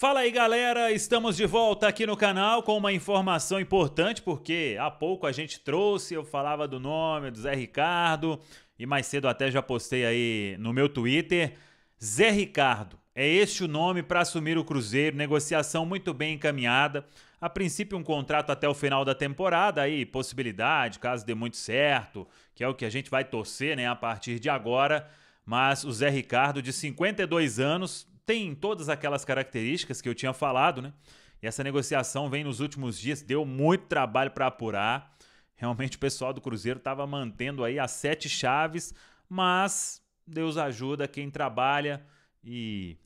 Fala aí galera, estamos de volta aqui no canal com uma informação importante, porque há pouco a gente trouxe, eu falava do nome do Zé Ricardo, e mais cedo até já postei aí no meu Twitter. Zé Ricardo, é este o nome para assumir o Cruzeiro, negociação muito bem encaminhada. A princípio, um contrato até o final da temporada, aí possibilidade, caso dê muito certo, que é o que a gente vai torcer né, a partir de agora. Mas o Zé Ricardo, de 52 anos, tem todas aquelas características que eu tinha falado, né? E essa negociação vem nos últimos dias, deu muito trabalho para apurar. Realmente o pessoal do Cruzeiro estava mantendo aí as sete chaves, mas Deus ajuda quem trabalha e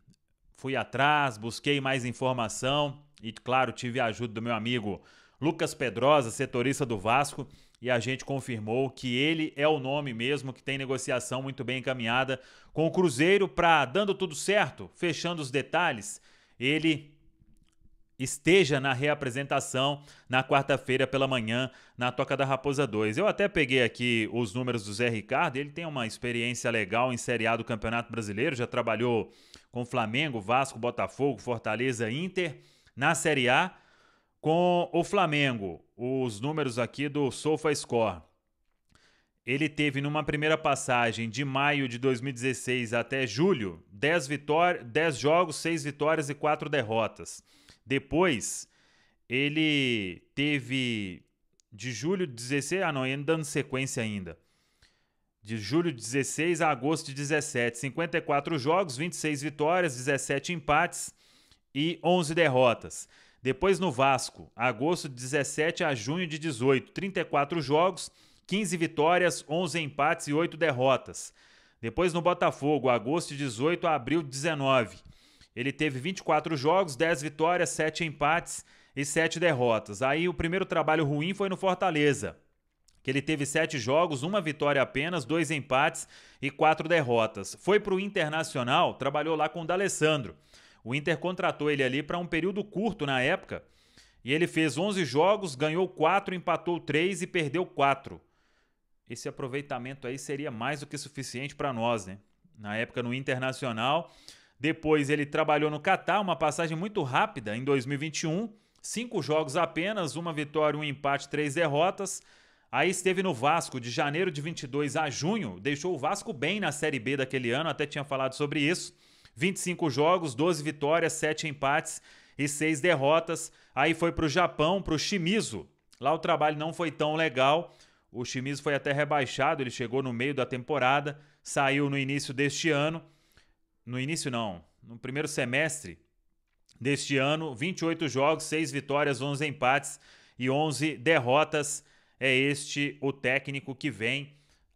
fui atrás, busquei mais informação e claro, tive a ajuda do meu amigo Lucas Pedrosa, setorista do Vasco, e a gente confirmou que ele é o nome mesmo que tem negociação muito bem encaminhada com o Cruzeiro para dando tudo certo, fechando os detalhes. Ele esteja na reapresentação na quarta-feira pela manhã na Toca da Raposa 2. Eu até peguei aqui os números do Zé Ricardo, ele tem uma experiência legal em Série A do Campeonato Brasileiro, já trabalhou com Flamengo, Vasco, Botafogo, Fortaleza, Inter na Série A com o Flamengo, os números aqui do SofaScore. Ele teve numa primeira passagem de maio de 2016 até julho 10, vitórias, 10 jogos, 6 vitórias e 4 derrotas. Depois, ele teve de julho 16, ah não, ainda dando sequência ainda. De julho 16 a agosto de 17, 54 jogos, 26 vitórias, 17 empates e 11 derrotas. Depois no Vasco, agosto de 17 a junho de 18, 34 jogos, 15 vitórias, 11 empates e 8 derrotas. Depois no Botafogo, agosto de 18 a abril de 19. Ele teve 24 jogos, 10 vitórias, 7 empates e 7 derrotas. Aí o primeiro trabalho ruim foi no Fortaleza, que ele teve 7 jogos, 1 vitória apenas, 2 empates e 4 derrotas. Foi para o Internacional, trabalhou lá com o D'Alessandro. O Inter contratou ele ali para um período curto na época. E ele fez 11 jogos, ganhou 4, empatou 3 e perdeu 4. Esse aproveitamento aí seria mais do que suficiente para nós, né? Na época no Internacional. Depois ele trabalhou no Catar, uma passagem muito rápida em 2021. Cinco jogos apenas, uma vitória, um empate, três derrotas. Aí esteve no Vasco de janeiro de 22 a junho, deixou o Vasco bem na Série B daquele ano, até tinha falado sobre isso. 25 jogos, 12 vitórias, 7 empates e 6 derrotas. Aí foi para o Japão, para o Shimizu. Lá o trabalho não foi tão legal. O Shimizu foi até rebaixado, ele chegou no meio da temporada, saiu no início deste ano. No início não, no primeiro semestre deste ano, 28 jogos, 6 vitórias, 11 empates e 11 derrotas. É este o técnico que vem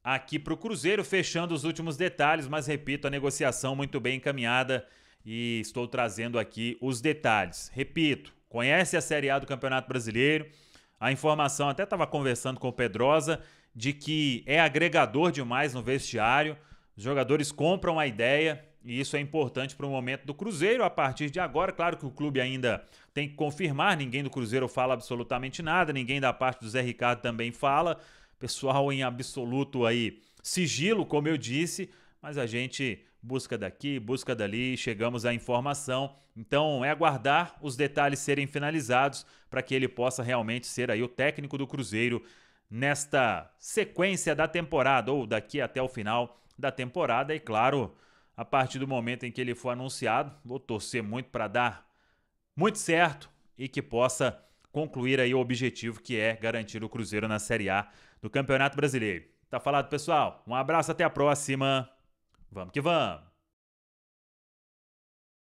aqui para o Cruzeiro, fechando os últimos detalhes, mas repito, a negociação muito bem encaminhada e estou trazendo aqui os detalhes. Repito, conhece a Série A do Campeonato Brasileiro, a informação, até estava conversando com o Pedrosa, de que é agregador demais no vestiário, os jogadores compram a ideia e isso é importante para o momento do Cruzeiro a partir de agora. Claro que o clube ainda tem que confirmar, ninguém do Cruzeiro fala absolutamente nada, ninguém da parte do Zé Ricardo também fala, Pessoal em absoluto aí sigilo, como eu disse, mas a gente busca daqui, busca dali, chegamos à informação. Então é aguardar os detalhes serem finalizados para que ele possa realmente ser aí o técnico do Cruzeiro nesta sequência da temporada ou daqui até o final da temporada e claro, a partir do momento em que ele for anunciado, vou torcer muito para dar muito certo e que possa concluir aí o objetivo que é garantir o Cruzeiro na Série A do Campeonato Brasileiro. Tá falado, pessoal? Um abraço, até a próxima. Vamos que vamos!